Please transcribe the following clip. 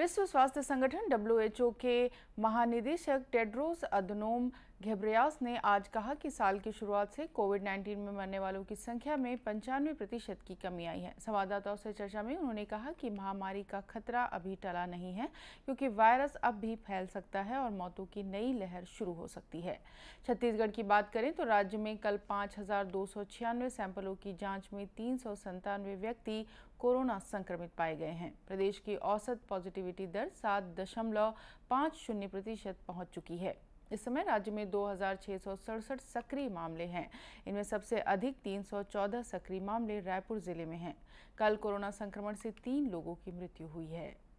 विश्व स्वास्थ्य संगठन डब्ल्यूएचओ के महानिदेशक टेड्रोस अदनोम घेब्रियास ने आज कहा कि साल की शुरुआत से कोविड 19 में मरने वालों की संख्या में पंचानवे प्रतिशत की कमी आई है संवाददाताओं से चर्चा में उन्होंने कहा कि महामारी का खतरा अभी टला नहीं है क्योंकि वायरस अब भी फैल सकता है और मौतों की नई लहर शुरू हो सकती है छत्तीसगढ़ की बात करें तो राज्य में कल पाँच सैंपलों की जाँच में तीन व्यक्ति कोरोना संक्रमित पाए गए हैं प्रदेश की औसत पॉजिटिव पॉजिटिविटी दर सात दशमलव पाँच शून्य प्रतिशत पहुँच चुकी है इस समय राज्य में दो सक्रिय मामले हैं इनमें सबसे अधिक 314 सक्रिय मामले रायपुर जिले में हैं कल कोरोना संक्रमण से तीन लोगों की मृत्यु हुई है